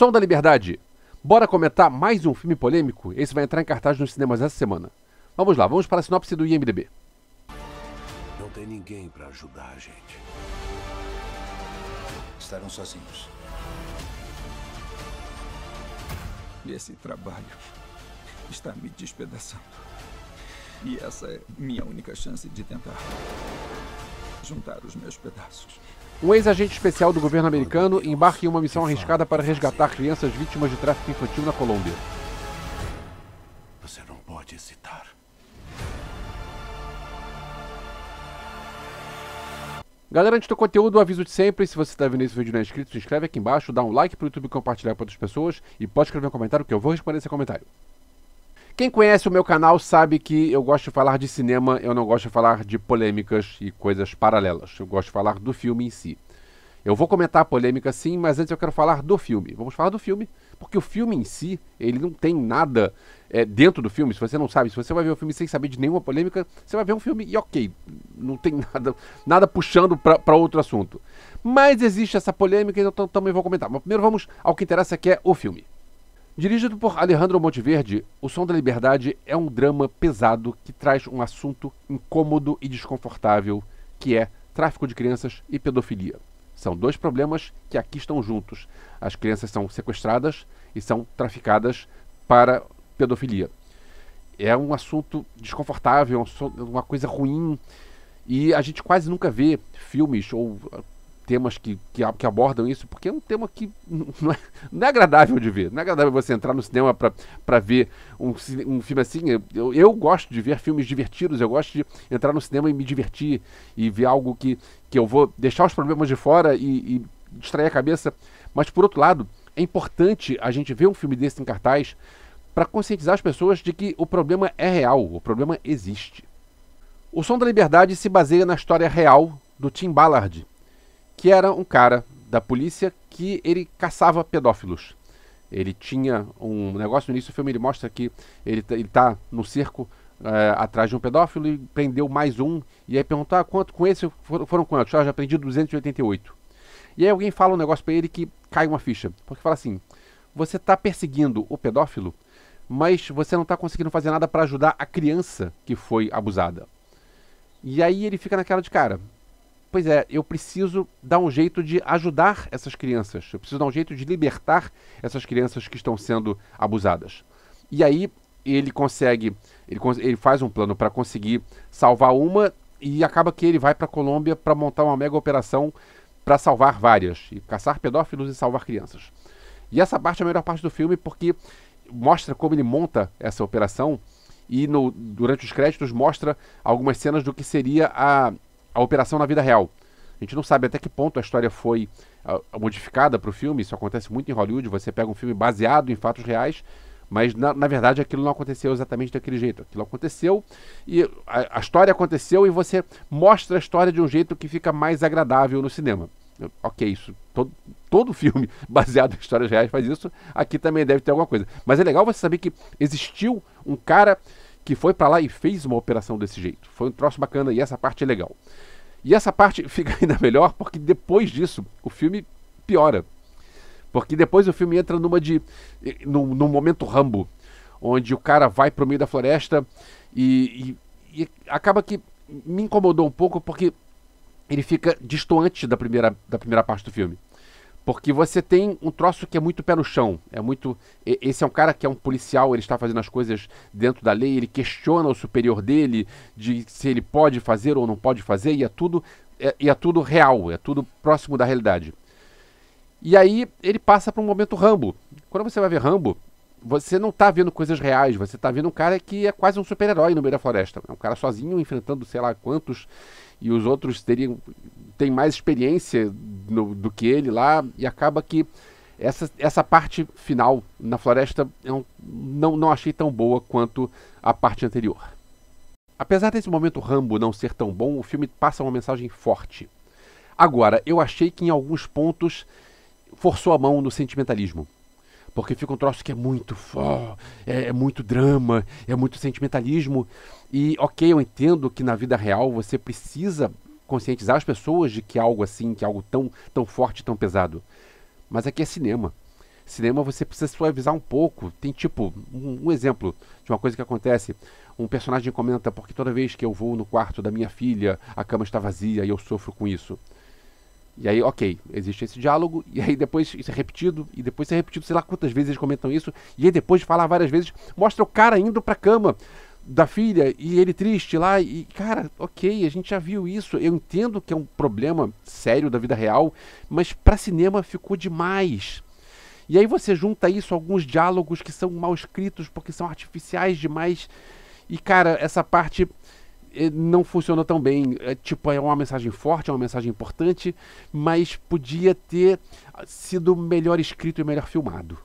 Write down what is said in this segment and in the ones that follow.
Som da Liberdade. Bora comentar mais um filme polêmico? Esse vai entrar em cartaz nos cinemas essa semana. Vamos lá, vamos para a sinopse do IMDb. Não tem ninguém para ajudar a gente. Estarão sozinhos. E esse trabalho está me despedaçando. E essa é minha única chance de tentar juntar os meus pedaços. Um ex-agente especial do governo americano embarca em uma missão arriscada para resgatar crianças vítimas de tráfico infantil na Colômbia. Você não pode hesitar. Galera, antes do conteúdo, aviso de sempre, se você está vendo esse vídeo não é inscrito, se inscreve aqui embaixo, dá um like para o YouTube compartilhar para outras pessoas e pode escrever um comentário que eu vou responder esse comentário. Quem conhece o meu canal sabe que eu gosto de falar de cinema, eu não gosto de falar de polêmicas e coisas paralelas. Eu gosto de falar do filme em si. Eu vou comentar a polêmica sim, mas antes eu quero falar do filme. Vamos falar do filme, porque o filme em si, ele não tem nada é, dentro do filme. Se você não sabe, se você vai ver o filme sem saber de nenhuma polêmica, você vai ver um filme e ok, não tem nada, nada puxando para outro assunto. Mas existe essa polêmica, eu então também vou comentar. Mas primeiro vamos ao que interessa, que é o filme. Dirigido por Alejandro Monteverde, O Som da Liberdade é um drama pesado que traz um assunto incômodo e desconfortável, que é tráfico de crianças e pedofilia. São dois problemas que aqui estão juntos. As crianças são sequestradas e são traficadas para pedofilia. É um assunto desconfortável, é uma coisa ruim, e a gente quase nunca vê filmes ou temas que, que, que, abordam isso, porque é um tema que não é, não é, agradável de ver. Não é agradável você entrar no cinema para ver um, um filme assim. Eu, eu gosto de ver filmes divertidos, eu gosto de entrar no cinema e me divertir e ver algo que, que eu vou deixar os problemas de fora e, e distrair a cabeça. Mas, por outro lado, é importante a gente ver um filme desse em cartaz para conscientizar as pessoas de que o problema é real, o problema existe. O Som da Liberdade se baseia na história real do Tim Ballard, que era um cara da polícia que ele caçava pedófilos. Ele tinha um negócio, no início do filme ele mostra que ele, ele tá no cerco é, atrás de um pedófilo e prendeu mais um. E aí perguntou, ah, quanto com esse foram, foram quantos? Ah, já prendi 288. E aí alguém fala um negócio para ele que cai uma ficha. Porque fala assim, você está perseguindo o pedófilo, mas você não está conseguindo fazer nada para ajudar a criança que foi abusada. E aí ele fica naquela de cara pois é, eu preciso dar um jeito de ajudar essas crianças, eu preciso dar um jeito de libertar essas crianças que estão sendo abusadas. E aí ele consegue, ele, ele faz um plano para conseguir salvar uma e acaba que ele vai para a Colômbia para montar uma mega operação para salvar várias, e caçar pedófilos e salvar crianças. E essa parte é a melhor parte do filme porque mostra como ele monta essa operação e no, durante os créditos mostra algumas cenas do que seria a a operação na vida real. A gente não sabe até que ponto a história foi uh, modificada para o filme. Isso acontece muito em Hollywood. Você pega um filme baseado em fatos reais, mas na, na verdade aquilo não aconteceu exatamente daquele jeito. Aquilo aconteceu e a, a, história aconteceu e você mostra a história de um jeito que fica mais agradável no cinema. ok, isso todo, todo filme baseado em histórias reais faz isso. Aqui também deve ter alguma coisa. Mas é legal você saber que existiu um cara que foi para lá e fez uma operação desse jeito. Foi um troço bacana e essa parte é legal. E essa parte fica ainda melhor porque depois disso o filme piora. Porque depois o filme entra numa de. Eh, num, num momento rambo, onde o cara vai pro meio da floresta e, e, e acaba que me incomodou um pouco porque ele fica distoante da primeira, da primeira parte do filme. Porque você tem um troço que é muito pé no chão. É muito. Esse é um cara que é um policial, ele está fazendo as coisas dentro da lei, ele questiona o superior dele de se ele pode fazer ou não pode fazer, e é tudo, é, e é tudo real, é tudo próximo da realidade. E aí ele passa para um momento Rambo. Quando você vai ver Rambo, você não tá vendo coisas reais, você tá vendo um cara que é quase um super-herói no meio da floresta. É um cara sozinho enfrentando sei lá quantos e os outros teriam tem mais experiência no, do que ele lá e acaba que essa, essa parte final na floresta eu é não, não achei tão boa quanto a parte anterior. Apesar desse momento Rambo não ser tão bom, o filme passa uma mensagem forte. Agora, eu achei que em alguns pontos forçou a mão no sentimentalismo porque fica um troço que é muito fó, é, é, muito drama, é muito sentimentalismo. E ok, eu entendo que na vida real você precisa conscientizar as pessoas de que algo assim, que algo tão, tão forte, tão pesado. Mas aqui é cinema. Cinema você precisa suavizar um pouco. Tem tipo, um, um exemplo de uma coisa que acontece. Um personagem comenta, porque toda vez que eu vou no quarto da minha filha, a cama está vazia e eu sofro com isso. E aí, ok, existe esse diálogo, e aí depois isso é repetido, e depois isso é repetido, sei lá quantas vezes eles comentam isso, e aí depois de falar várias vezes, mostra o cara indo pra cama da filha e ele triste lá, e cara, ok, a gente já viu isso, eu entendo que é um problema sério da vida real, mas pra cinema ficou demais. E aí você junta isso a alguns diálogos que são mal escritos porque são artificiais demais, e cara, essa parte eh, não funcionou tão bem. É, tipo, é uma mensagem forte, é uma mensagem importante, mas podia ter ah, sido melhor escrito e melhor filmado.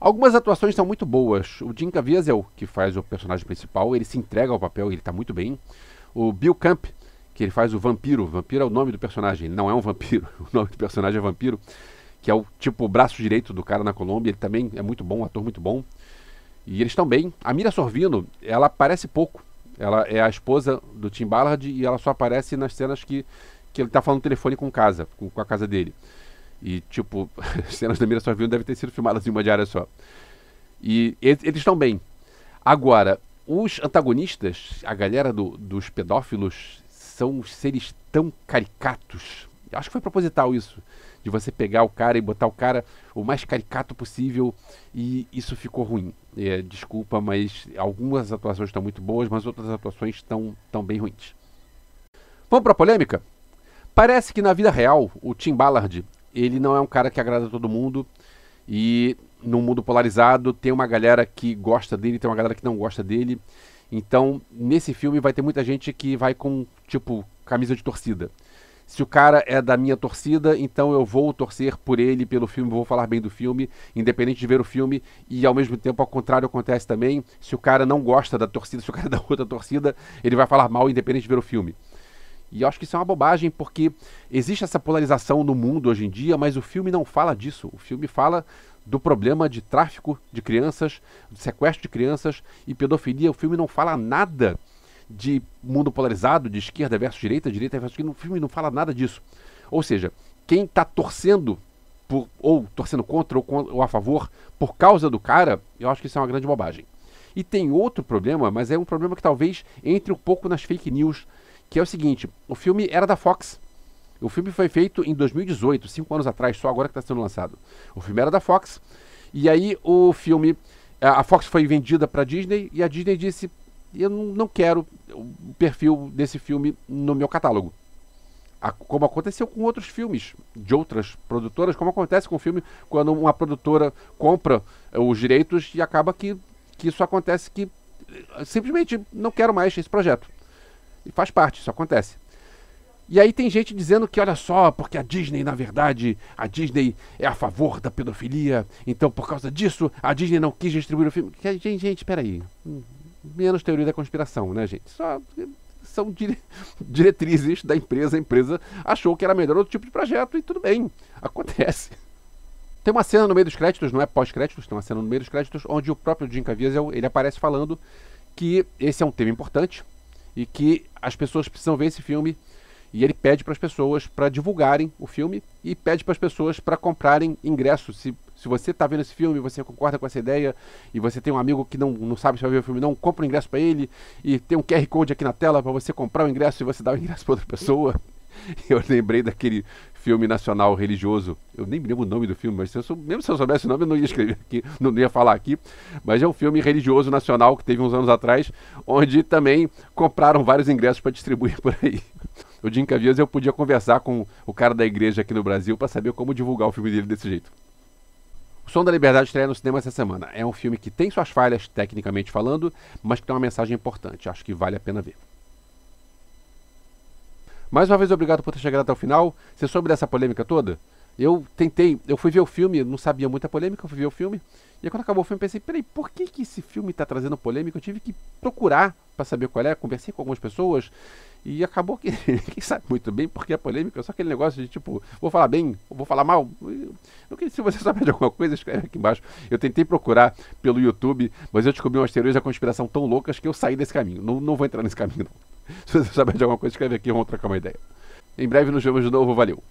Algumas atuações são muito boas. O Jim Caviezel, que faz o personagem principal, ele se entrega ao papel, ele está muito bem. O Bill Camp, que ele faz o vampiro. Vampiro é o nome do personagem, não é um vampiro. O nome do personagem é vampiro, que é o tipo o braço direito do cara na Colômbia. Ele também é muito bom, um ator muito bom. E eles estão bem. A Mira Sorvino, ela aparece pouco. Ela é a esposa do Tim Ballard e ela só aparece nas cenas que, que ele tá falando no telefone com casa, com, com a casa dele. E, tipo, as cenas da Mira Sorvino devem ter sido filmadas em uma diária só. E eles estão bem. Agora, os antagonistas, a galera do, dos pedófilos, são seres tão caricatos. Acho que foi proposital isso de você pegar o cara e botar o cara o mais caricato possível e isso ficou ruim. É, desculpa, mas algumas atuações estão muito boas, mas outras atuações estão tão bem ruins. Vamos para a polêmica? Parece que na vida real, o Tim Ballard, ele não é um cara que agrada todo mundo e num mundo polarizado tem uma galera que gosta dele, tem uma galera que não gosta dele. Então, nesse filme vai ter muita gente que vai com, tipo, camisa de torcida se o cara é da minha torcida, então eu vou torcer por ele, pelo filme, vou falar bem do filme, independente de ver o filme, e ao mesmo tempo, ao contrário, acontece também, se o cara não gosta da torcida, se o cara é da outra torcida, ele vai falar mal, independente de ver o filme. E eu acho que isso é uma bobagem, porque existe essa polarização no mundo hoje em dia, mas o filme não fala disso. O filme fala do problema de tráfico de crianças, de sequestro de crianças e pedofilia. O filme não fala nada de mundo polarizado, de esquerda versus direita, direita versus esquerda. No filme não fala nada disso. Ou seja, quem está torcendo por, ou torcendo contra ou, ou a favor por causa do cara, eu acho que isso é uma grande bobagem. E tem outro problema, mas é um problema que talvez entre um pouco nas fake news, que é o seguinte: o filme era da Fox. O filme foi feito em 2018, cinco anos atrás, só agora que está sendo lançado. O filme era da Fox. E aí o filme. A Fox foi vendida para a Disney e a Disney disse: eu não quero o perfil desse filme no meu catálogo. como aconteceu com outros filmes de outras produtoras, como acontece com o filme quando uma produtora compra eh, os direitos e acaba que, que isso acontece que eh, simplesmente não quero mais esse projeto. E faz parte, isso acontece. E aí tem gente dizendo que olha só, porque a Disney, na verdade, a Disney é a favor da pedofilia, então por causa disso a Disney não quis distribuir o filme. Gente, gente, peraí. Hum menos teoria da conspiração, né, gente? Só são dire... diretrizes da empresa. A empresa achou que era melhor outro tipo de projeto e tudo bem, acontece. Tem uma cena no meio dos créditos, não é pós-créditos, tem uma cena no meio dos créditos onde o próprio Jim Caviezel ele aparece falando que esse é um tema importante e que as pessoas precisam ver esse filme e ele pede para as pessoas para divulgarem o filme e pede para as pessoas para comprarem ingressos se se você está vendo esse filme, você concorda com essa ideia e você tem um amigo que não, não sabe se vai ver o filme, não, compra o ingresso para ele e tem um QR Code aqui na tela para você comprar o ingresso e você dá o ingresso para outra pessoa. Eu lembrei daquele filme nacional religioso. Eu nem me lembro o nome do filme, mas se sou, mesmo se eu soubesse o nome, eu não ia escrever aqui, não ia falar aqui. Mas é um filme religioso nacional que teve uns anos atrás, onde também compraram vários ingressos para distribuir por aí. O Jim Cavias eu podia conversar com o cara da igreja aqui no Brasil para saber como divulgar o filme dele desse jeito. O Som da Liberdade estreia no cinema essa semana. É um filme que tem suas falhas, tecnicamente falando, mas que tem uma mensagem importante. Acho que vale a pena ver. Mais uma vez, obrigado por ter chegado até o final. Você soube dessa polêmica toda? Eu tentei, eu fui ver o filme, não sabia muita polêmica, eu fui ver o filme. E aí, quando acabou o filme, pensei, peraí, por que, que esse filme está trazendo polêmica? Eu tive que procurar para saber qual é, conversei com algumas pessoas e acabou que quem sabe muito bem porque é polêmica, só aquele negócio de tipo, vou falar bem, vou falar mal. Eu, se você sabe de alguma coisa, escreve aqui embaixo. Eu tentei procurar pelo YouTube, mas eu descobri umas teorias da conspiração tão loucas que eu saí desse caminho. Não, não vou entrar nesse caminho, não. Se você saber de alguma coisa, escreve aqui, vamos trocar uma ideia. Em breve nos vemos de novo, valeu!